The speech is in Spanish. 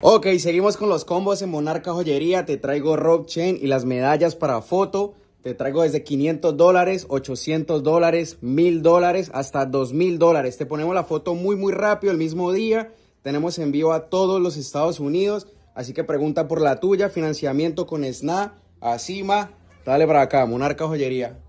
Ok, seguimos con los combos en Monarca Joyería. Te traigo rock chain y las medallas para foto. Te traigo desde 500 dólares, 800 dólares, 1000 dólares, hasta 2000 dólares. Te ponemos la foto muy, muy rápido el mismo día. Tenemos envío a todos los Estados Unidos. Así que pregunta por la tuya. Financiamiento con SNA, Asima, Dale para acá, Monarca Joyería.